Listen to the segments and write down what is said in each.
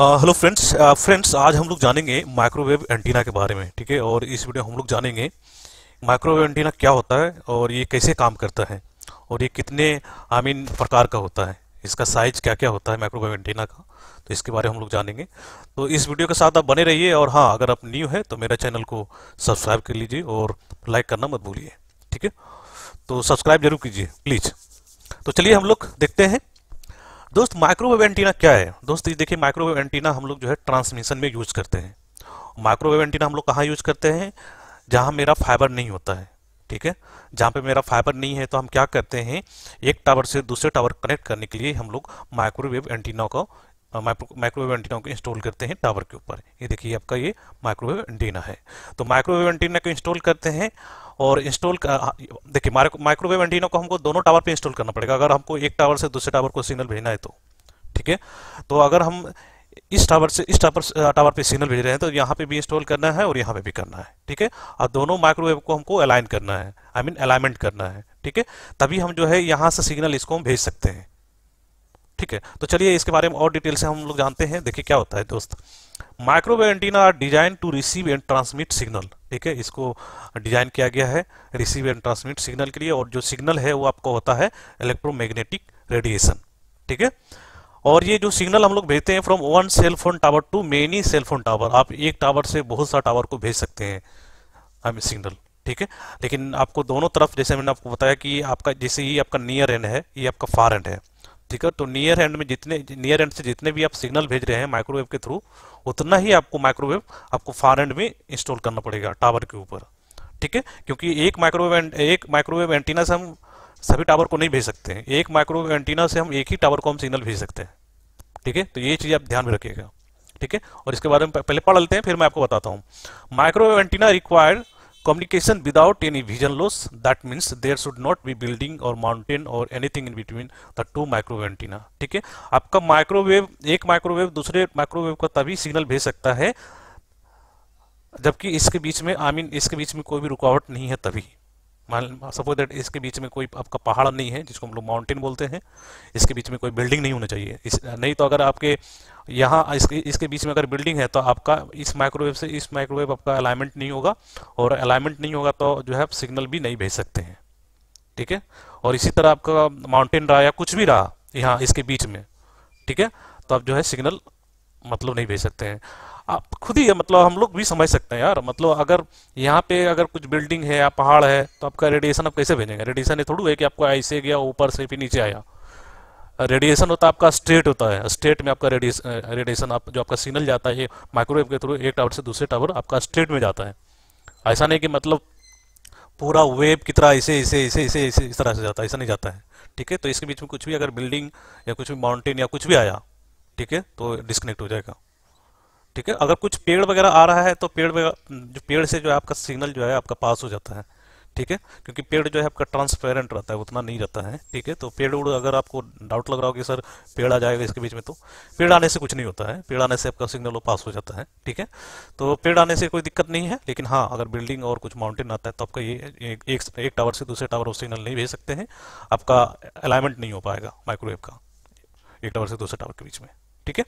hello friends friends आज हम लोग जानेंगे माइक्रोवेव एंटीना के बारे में ठीक है और इस वीडियो हम लोग जानेंगे माइक्रोवेव एंटीना क्या होता है और ये कैसे काम करता है और ये कितने आई मीन प्रकार का होता है इसका साइज क्या क्या होता है माइक्रोवेव एंटीना का तो इसके बारे में हम लोग जानेंगे तो इस वीडियो के साथ आप बने रहिए और हाँ अगर आप न्यू है तो मेरे चैनल को सब्सक्राइब कर लीजिए और लाइक करना मत भूलिए ठीक है तो सब्सक्राइब जरूर कीजिए प्लीज़ तो चलिए हम लोग देखते हैं दोस्त माइक्रोवेव एंटीना क्या है दोस्त ये देखिए माइक्रोवेव एंटीना हम लोग जो है ट्रांसमिशन में यूज करते हैं माइक्रोवेव एंटीना हम लोग कहाँ यूज करते हैं जहाँ मेरा फाइबर नहीं होता है ठीक है जहाँ पे मेरा फाइबर नहीं है तो हम क्या करते हैं एक टावर से दूसरे टावर कनेक्ट करने के लिए हम लोग माइक्रोवेव एंटीना को माइक्रोवेव एंटीना को इंस्टॉल करते हैं टावर के ऊपर ये देखिए आपका ये माइक्रोवेव एंटीना है तो माइक्रोवेव एंटीना को इंस्टॉल करते हैं और इंस्टॉल देखिए माइक्रोवेव एंटीना को हमको दोनों टावर पे इंस्टॉल करना पड़ेगा अगर हमको एक टावर से दूसरे टावर को सिग्नल भेजना है तो ठीक है तो अगर हम इस टावर से इस टावर टावर पे सिग्नल भेज रहे हैं तो यहाँ पे भी इंस्टॉल करना है और यहाँ पे भी करना है ठीक है और दोनों माइक्रोवेव को हमको अलाइन करना है आई मीन अलाइनमेंट करना है ठीक है तभी हम जो है यहाँ से सिग्नल इसको हम भेज सकते हैं ठीक है तो चलिए इसके बारे में और डिटेल से हम लोग जानते हैं देखिए क्या होता है दोस्त microwave antenna are design to receive and transmit signal ठीक है इसको डिजाइन किया गया है रिसीव एंड ट्रांसमिट सिग्नल के लिए और जो सिग्नल है वो आपको होता है इलेक्ट्रोमैग्नेटिक रेडिएशन ठीक है और ये जो सिग्नल हम लोग भेजते हैं from one cell phone tower to many cell phone tower आप एक टावर से बहुत सा टावर को भेज सकते हैं हम सिग्नल ठीक है लेकिन आपको दोनों तरफ जैसे मैंने आपको बताया कि आपका जैसे ये आपका नियर एंड है ये आपका फार एंड है ठीक है तो नियर हैंड में जितने नियर हैंड से जितने भी आप सिग्नल भेज रहे हैं माइक्रोवेव के थ्रू उतना ही आपको माइक्रोवेव आपको फार एंड में इंस्टॉल करना पड़ेगा टावर के ऊपर ठीक है क्योंकि एक माइक्रोवेव एक माइक्रोवेव एंटीना से हम सभी टावर को नहीं भेज सकते हैं एक माइक्रोवेव एंटीना से हम एक ही टावर को हम सिग्नल भेज सकते हैं ठीक है तो ये चीज़ आप ध्यान में रखिएगा ठीक है और इसके बारे में पहले पढ़ लेते हैं फिर मैं आपको बताता हूँ microwave antenna required communication without any vision loss that means there should not be building or mountain or anything in between the two microwave antenna ठीक है आपका microwave एक microwave दूसरे microwave को तभी signal भेज सकता है जबकि इसके बीच में आई मीन इसके बीच में कोई भी रुकावट नहीं है तभी मान सपोज दैट इसके बीच में कोई आपका पहाड़ नहीं है जिसको हम लोग माउंटेन बोलते हैं इसके बीच में कोई बिल्डिंग नहीं होना चाहिए इस नहीं तो अगर आपके यहाँ इसके इसके बीच में अगर बिल्डिंग है तो आपका इस माइक्रोवेव से इस माइक्रोवेव आपका अलाइनमेंट नहीं होगा और अलाइनमेंट नहीं होगा तो जो है आप सिग्नल भी नहीं भेज सकते हैं ठीक है और इसी तरह आपका माउंटेन रहा या कुछ भी रहा यहाँ इसके बीच में ठीक है तो आप जो है सिग्नल मतलब नहीं भेज सकते हैं आप खुद ही मतलब हम लोग भी समझ सकते हैं यार मतलब अगर यहाँ पे अगर कुछ बिल्डिंग है या पहाड़ है तो आपका रेडिएशन आप कैसे भेजेंगे रेडिएशन ये थोड़ी है कि आपको ऐसे गया ऊपर से फिर नीचे आया रेडिएशन होता है आपका स्ट्रेट होता है स्ट्रेट में आपका रेडिएशन रेडिएशन आप जो आपका सिग्नल जाता है माइक्रोवेव के थ्रू एक टावर से दूसरे टावर आपका स्ट्रेट में जाता है ऐसा नहीं कि मतलब पूरा वेव की तरह ऐसे ऐसे ऐसे ऐसे ऐसे इस तरह से जाता है ऐसा नहीं जाता है ठीक है तो इसके बीच में कुछ भी अगर बिल्डिंग या कुछ भी माउंटेन या कुछ भी आया ठीक है तो डिस्कनेक्ट हो जाएगा ठीक है अगर कुछ पेड़ वगैरह आ रहा है तो पेड़ जो पेड़ से जो है आपका सिग्नल जो है आपका पास हो जाता है ठीक है क्योंकि पेड़ जो है आपका ट्रांसपेरेंट रहता है उतना नहीं रहता है ठीक है तो पेड़ उड़ अगर आपको डाउट लग रहा हो कि सर पेड़ आ जाएगा इसके बीच में तो पेड़ आने से कुछ नहीं होता है पेड़ आने से आपका सिग्नल वो पास हो जाता है ठीक है तो पेड़ आने से कोई दिक्कत नहीं है लेकिन हाँ अगर बिल्डिंग और कुछ माउंटेन आता है तो आपका ये एक, एक, टावर से दूसरे टावर सिग्नल नहीं भेज सकते हैं आपका अलाइनमेंट नहीं हो पाएगा माइक्रोवेव का एक टावर से दूसरे टावर के बीच में ठीक है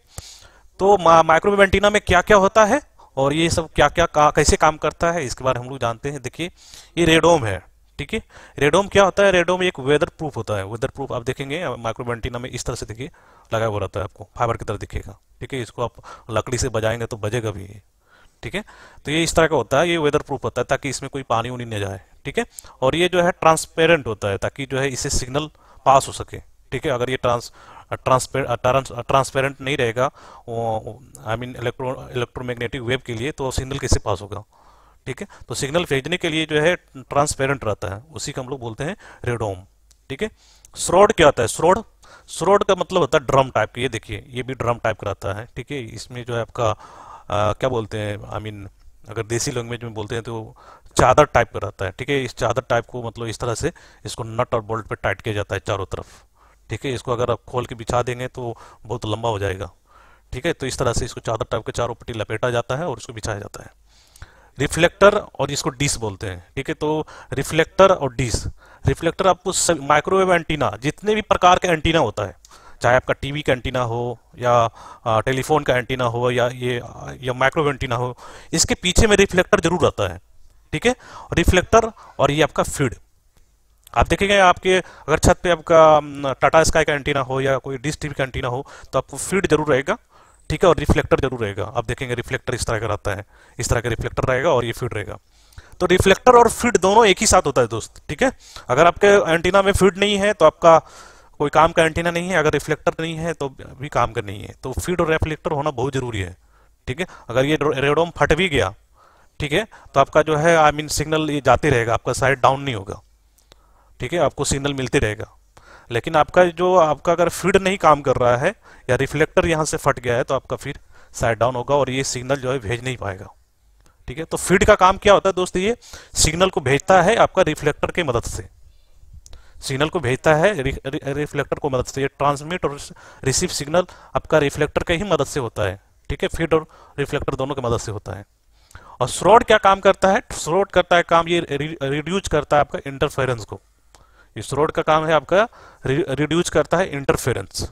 तो माइक्रोवेव एंटीना में क्या क्या होता है और ये सब क्या क्या का, कैसे काम करता है इसके बारे में हम लोग जानते हैं देखिए ये रेडोम है ठीक है रेडोम क्या होता है रेडोम एक वेदर प्रूफ होता है वेदर प्रूफ आप देखेंगे माइक्रोवेव एंटीना में इस तरह से देखिए लगा हुआ रहता है आपको फाइबर की तरह दिखेगा ठीक है इसको आप लकड़ी से बजाएंगे तो बजेगा भी ठीक है तो ये इस तरह का होता है ये वेदर प्रूफ होता है ताकि इसमें कोई पानी उनी न जाए ठीक है और ये जो है ट्रांसपेरेंट होता है ताकि जो है इसे सिग्नल पास हो सके ठीक है अगर ये ट्रांस ट्रांसपेरेंट नहीं रहेगा I mean electro electromagnetic wave के लिए तो सिग्नल कैसे पास होगा ठीक है तो सिग्नल भेजने के लिए जो है ट्रांसपेरेंट रहता है उसी को हम लोग बोलते हैं रेडोम ठीक है स्रोड क्या होता है स्रोड स्रोड का मतलब होता है ड्रम टाइप का ये देखिए ये भी ड्रम टाइप का रहता है ठीक है इसमें जो है आपका आ, क्या बोलते हैं आई मीन अगर देसी लैंग्वेज में बोलते हैं तो चादर टाइप का रहता है ठीक है इस चादर टाइप को मतलब इस तरह से इसको नट और बोल्ट पे टाइट किया जाता है चारों तरफ ठीक है इसको अगर आप खोल के बिछा देंगे तो बहुत लंबा हो जाएगा ठीक है तो इस तरह से इसको चादर टाइप के चारों पट्टी लपेटा जाता है और इसको बिछाया जाता है रिफ्लेक्टर और इसको डिस बोलते हैं ठीक है तो रिफ्लेक्टर और डिस रिफ्लेक्टर आपको माइक्रोवेव एंटीना जितने भी प्रकार के एंटीना होता है चाहे आपका टीवी का एंटीना हो या टेलीफोन का एंटीना हो या ये या माइक्रोवेव एंटीना हो इसके पीछे में रिफ्लेक्टर जरूर आता है ठीक है रिफ्लेक्टर और ये आपका फीड आप देखेंगे आपके अगर छत पे आपका टाटा स्काई का एंटीना हो या कोई डिश टीवी का एंटीना हो तो आपको फीड जरूर रहेगा ठीक है और रिफ्लेक्टर जरूर रहेगा आप देखेंगे रिफ्लेक्टर इस तरह का रहता है इस तरह का रिफ्लेक्टर रहेगा और ये फीड रहेगा तो रिफ्लेक्टर और फीड दोनों एक ही साथ होता है दोस्त ठीक है अगर आपके एंटीना में फीड नहीं है तो आपका कोई काम का एंटीना नहीं है अगर रिफ्लेक्टर नहीं है तो भी काम का नहीं है तो फीड और रिफ्लेक्टर होना बहुत जरूरी है ठीक है अगर ये रेडोम फट भी गया ठीक है तो आपका जो है आई मीन सिग्नल ये जाते रहेगा आपका साइड डाउन नहीं होगा ठीक है आपको सिग्नल मिलते रहेगा लेकिन आपका जो आपका अगर फीड नहीं काम कर रहा है या रिफ्लेक्टर यहाँ से फट गया है तो आपका फिर साइड डाउन होगा और ये सिग्नल जो है भेज नहीं पाएगा ठीक है तो फीड का काम क्या होता है दोस्त ये सिग्नल को भेजता है आपका रिफ्लेक्टर की मदद से सिग्नल को भेजता है रिफ्लेक्टर को मदद से ये ट्रांसमिट और रिसीव सिग्नल आपका रिफ्लेक्टर के ही मदद से होता है ठीक है फीड और रिफ्लेक्टर दोनों की मदद से होता है और स्रोड क्या काम करता है स्रोड करता है काम ये रिड्यूज करता है आपका इंटरफेरेंस को इस रोड का काम है आपका रिड्यूज करता है इंटरफेरेंस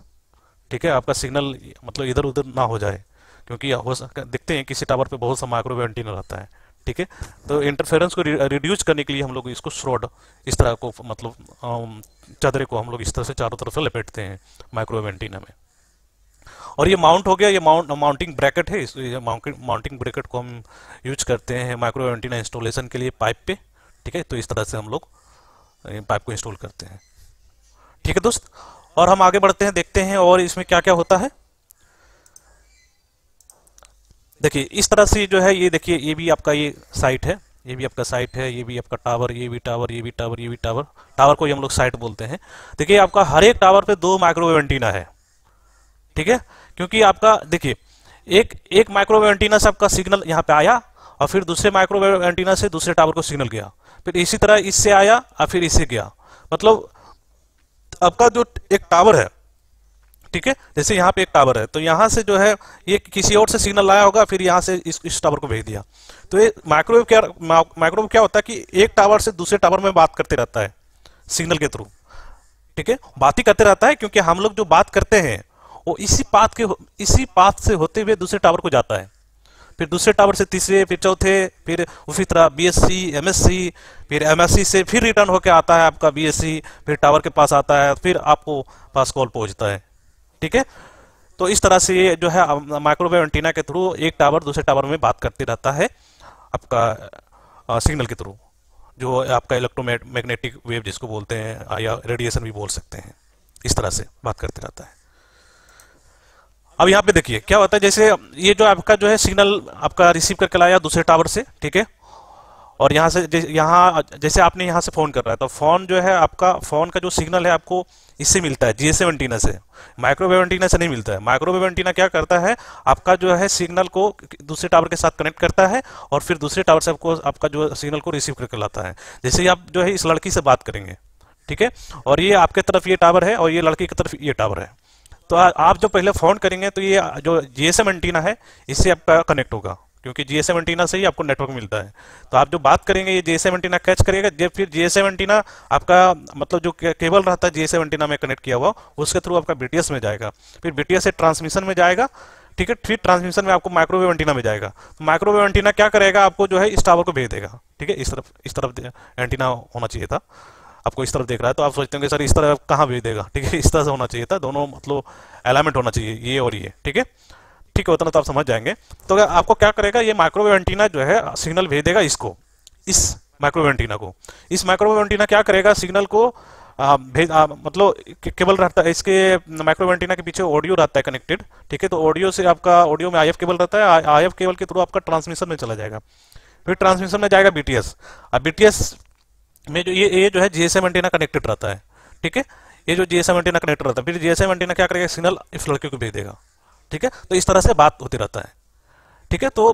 ठीक है आपका सिग्नल मतलब इधर उधर ना हो जाए क्योंकि हो सकता देखते हैं किसी टावर पे बहुत सा माइक्रोवेव एंटीना रहता है ठीक है तो इंटरफेरेंस को रिड्यूज करने के लिए हम लोग इसको स्रोड इस तरह को मतलब चदरे को हम लोग इस तरह से चारों तरफ से लपेटते हैं माइक्रोवेव एंटीना में और ये माउंट हो गया ये माउंट माउंटिंग ब्रैकेट है इस माउंटिंग ब्रैकेट को हम यूज करते हैं माइक्रोवेव एंटीना इंस्टॉलेशन के लिए पाइप पे ठीक है तो इस तरह से हम लोग पाइप को इंस्टॉल करते हैं ठीक है दोस्त और हम आगे बढ़ते हैं देखते हैं और इसमें क्या क्या होता है देखिए इस तरह से जो है ये देखिए ये भी आपका ये साइट है ये भी आपका साइट है ये भी आपका टावर ये भी टावर ये भी टावर ये भी टावर टावर को हम लोग साइट बोलते हैं देखिए आपका हर एक टावर पे दो माइक्रोवेव एंटीना है ठीक है क्योंकि आपका देखिए एक एक माइक्रोवेव एंटीना से आपका सिग्नल यहाँ पे आया और फिर दूसरे माइक्रोवेव एंटीना से दूसरे टावर को सिग्नल गया फिर इसी तरह इससे आया और फिर इसे गया मतलब आपका जो एक टावर है ठीक है जैसे यहाँ पे एक टावर है तो यहाँ से जो है ये किसी और से सिग्नल लाया होगा फिर यहाँ से इस, इस टावर को भेज दिया तो ये माइक्रोवेव क्या माइक्रोवेव क्या होता है कि एक टावर से दूसरे टावर में बात करते रहता है सिग्नल के थ्रू ठीक है बात ही करते रहता है क्योंकि हम लोग जो बात करते हैं वो इसी पाथ के इसी पाथ से होते हुए दूसरे टावर को जाता है फिर दूसरे टावर से तीसरे फिर चौथे फिर उसी तरह बीएससी एमएससी फिर एमएससी से फिर रिटर्न होकर आता है आपका बीएससी फिर टावर के पास आता है फिर आपको पास कॉल पहुंचता है ठीक है तो इस तरह से ये जो है माइक्रोवेव एंटीना के थ्रू एक टावर दूसरे टावर में बात करते रहता है आपका सिग्नल के थ्रू जो आपका इलेक्ट्रोमैग्नेटिक वेव जिसको बोलते हैं या रेडिएशन भी बोल सकते हैं इस तरह से बात करते रहता है अब यहाँ पे देखिए क्या होता है जैसे ये जो आपका जो है सिग्नल आपका रिसीव करके लाया दूसरे टावर से ठीक है और यहाँ से यहाँ जैसे आपने यहाँ से फ़ोन कर रहा है तो फ़ोन जो है आपका फ़ोन का जो सिग्नल है आपको इससे मिलता है जीएसएम एंटीना से माइक्रोवेव एंटीना से नहीं मिलता है माइक्रोवेव एंटीना क्या करता है आपका जो है सिग्नल को दूसरे टावर के साथ कनेक्ट करता है और फिर दूसरे टावर से आपको आपका जो सिग्नल को रिसीव करके लाता है जैसे आप जो है इस लड़की से बात करेंगे ठीक है और ये आपके तरफ ये टावर है और ये लड़की की तरफ ये टावर है तो आ, आप जो पहले फोन करेंगे तो ये जो जीएसएम एंटीना है इससे आपका कनेक्ट होगा क्योंकि जीएसएम एंटीना से ही आपको नेटवर्क मिलता है तो आप जो बात करेंगे ये जीएसएम एंटीना कैच करेगा जब फिर जीएसएम एंटीना आपका मतलब जो केबल रहता है जीएसएम एंटीना में कनेक्ट किया हुआ उसके थ्रू आपका बीटीएस में जाएगा फिर बीटीएस से ट्रांसमिशन में जाएगा ठीक है फिर ट्रांसमिशन में आपको माइक्रोवेव एंटीना में जाएगा तो माइक्रोवेव एंटीना क्या करेगा आपको जो है इस टावर को भेज देगा ठीक है इस तरफ इस तरफ एंटीना होना चाहिए था आपको इस तरफ देख रहा है तो आप सोचते होंगे सर इस तरह कहाँ भेज देगा ठीक है इस तरह से होना चाहिए था दोनों मतलब अलाइनमेंट होना चाहिए ये और ये ठीक है ठीक है उतना तो आप समझ जाएंगे तो आपको क्या करेगा ये माइक्रोवेव एंटीना जो है सिग्नल भेज देगा इसको इस माइक्रोवेव एंटीना को इस माइक्रोवेव एंटीना क्या करेगा सिग्नल को भेज मतलब केबल रहता है इसके माइक्रोवेव एंटीना के पीछे ऑडियो रहता है कनेक्टेड ठीक है तो ऑडियो से आपका ऑडियो में आई केबल रहता है आई केबल के थ्रू आपका ट्रांसमिशन में चला जाएगा फिर ट्रांसमिशन में जाएगा बीटीएस अब बीटीएस में जो ये ये जो है जीएसएम एंटीना कनेक्टेड रहता है ठीक है ये जो जीएसएम एंटीना कनेक्टेड रहता है फिर जीएसएम एंटीना क्या करेगा सिग्नल इस लड़के को भेज देगा ठीक है तो इस तरह से बात होती रहता है ठीक है तो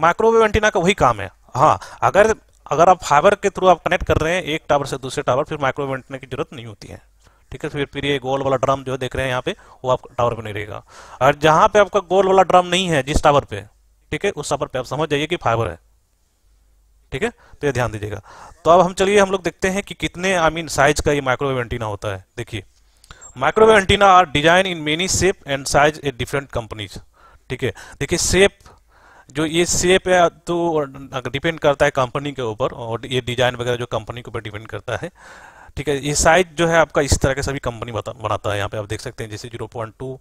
माइक्रोवेव एंटीना का वही काम है हाँ अगर अगर आप फाइबर के थ्रू आप कनेक्ट कर रहे हैं एक टावर से दूसरे टावर फिर माइक्रोवेव एंटीना की जरूरत नहीं होती है ठीक है फिर फिर ये गोल वाला ड्रम जो देख रहे हैं यहाँ पे वो आप टावर पर नहीं रहेगा और जहाँ पे आपका गोल वाला ड्रम नहीं है जिस टावर पे ठीक है उस टावर पे आप समझ जाइए कि फाइबर है ठीक है तो ये ध्यान दीजिएगा तो अब हम चलिए हम लोग देखते हैं कि कितने आई मीन साइज का ये माइक्रोवेव एंटीना होता है देखिए microwave antenna are design in many shape and size a different companies ठीक है देखिए शेप जो ये शेप है तो डिपेंड करता है कंपनी के ऊपर और ये डिजाइन वगैरह जो कंपनी के ऊपर डिपेंड करता है ठीक है ये साइज जो है आपका इस तरह के सभी कंपनी बनाता है यहाँ पे आप देख सकते हैं जैसे zero point two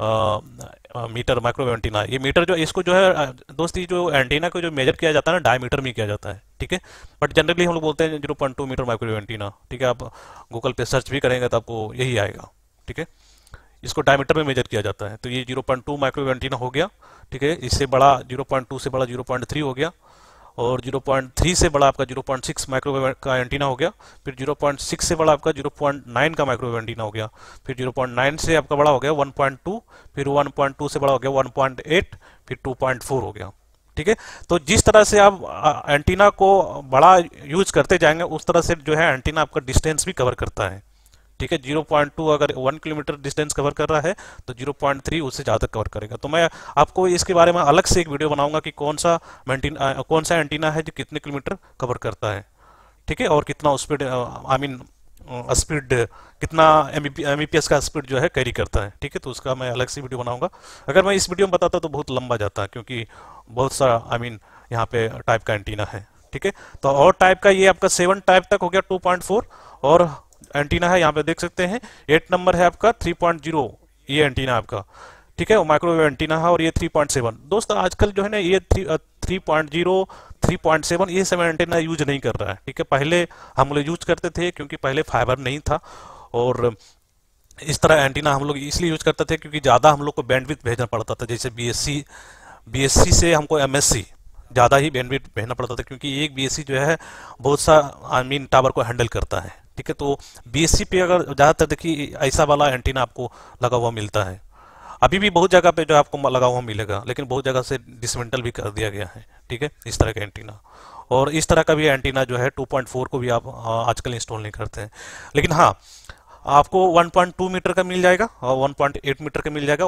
metre microwave antenna ये मीटर जो इसको जो है दोस्त ये जो एंटीना को जो मेजर किया जाता है ना डायमीटर में किया जाता है ठीक है बट जनरली हम लोग बोलते हैं zero point two metre microwave antenna ठीक है आप गूगल पे सर्च भी करेंगे तो आपको यही आएगा ठीक है इसको डायमीटर में मेजर किया जाता है तो ये zero point two microwave antenna हो गया ठीक है इससे बड़ा जीरो पॉइंट टू से बड़ा जीरो पॉइंट थ्री हो गया और 0.3 से बड़ा आपका 0.6 माइक्रोवेव का एंटीना हो गया फिर 0.6 से बड़ा आपका 0.9 का माइक्रोवेव एंटीना हो गया फिर 0.9 से आपका बड़ा हो गया 1.2 फिर 1.2 से बड़ा हो गया 1.8 फिर 2.4 हो गया ठीक है तो जिस तरह से आप एंटीना को बड़ा यूज करते जाएंगे उस तरह से जो है एंटीना आपका डिस्टेंस भी कवर करता है ठीक है 0.2 अगर वन किलोमीटर डिस्टेंस कवर कर रहा है तो 0.3 उससे ज़्यादा कवर करेगा तो मैं आपको इसके बारे में अलग से एक वीडियो बनाऊंगा कि कौन सा मेंटीना कौन सा एंटीना है जो कितने किलोमीटर कवर करता है ठीक है और कितना स्पीड आई मीन स्पीड कितना एम ई का स्पीड जो है कैरी करता है ठीक है तो उसका मैं अलग से वीडियो बनाऊंगा अगर मैं इस वीडियो में बताता तो बहुत लंबा जाता क्योंकि बहुत सारा आई मीन यहाँ पे टाइप का एंटीना है ठीक है तो और टाइप का ये आपका सेवन टाइप तक हो गया 2.4 और एंटीना है यहाँ पे देख सकते हैं एट नंबर है आपका थ्री पॉइंट जीरो ये एंटीना आपका ठीक है माइक्रोवेव एंटीना है और ये 3.7 दोस्तों आजकल जो है ना ये three point zero three point seven ये सब एंटीना यूज नहीं कर रहा है ठीक है पहले हम लोग यूज करते थे क्योंकि पहले फाइबर नहीं था और इस तरह एंटीना हम लोग इसलिए यूज करते थे क्योंकि ज़्यादा हम लोग को बैंडविथ भेजना पड़ता था जैसे बी एस से हमको एम ज़्यादा ही बैंडविथ भेजना पड़ता था क्योंकि एक बी जो है बहुत सा आई मीन टावर को हैंडल करता है ठीक है तो बी पे अगर ज़्यादातर देखिए ऐसा वाला एंटीना आपको लगा हुआ मिलता है अभी भी बहुत जगह पे जो आपको लगा हुआ मिलेगा लेकिन बहुत जगह से डिसमेंटल भी कर दिया गया है ठीक है इस तरह का एंटीना और इस तरह का भी एंटीना जो है 2.4 को भी आप आजकल इंस्टॉल नहीं करते हैं लेकिन हाँ आपको 1.2 मीटर का मिल जाएगा और 1.8 मीटर का मिल जाएगा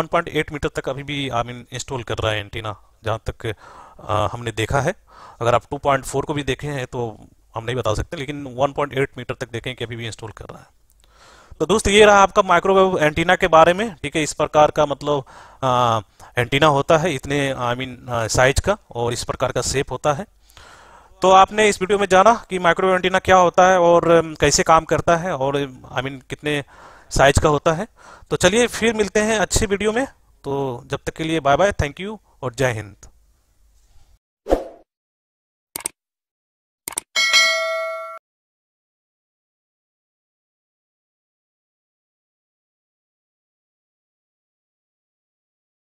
1.8 मीटर तक अभी भी आई मीन इंस्टॉल कर रहा है एंटीना जहाँ तक आ, हमने देखा है अगर आप 2.4 को भी देखे हैं तो हम नहीं बता सकते लेकिन 1.8 मीटर तक देखें कि अभी भी इंस्टॉल कर रहा है तो दोस्त ये रहा आपका माइक्रोवेव एंटीना के बारे में ठीक है इस प्रकार का मतलब आ, एंटीना होता है इतने आई मीन साइज का और इस प्रकार का सेप होता है तो आपने इस वीडियो में जाना कि माइक्रोवेव एंटीना क्या होता है और कैसे काम करता है और आई मीन कितने साइज का होता है तो चलिए फिर मिलते हैं अच्छी वीडियो में तो जब तक के लिए बाय बाय थैंक यू और जय हिंद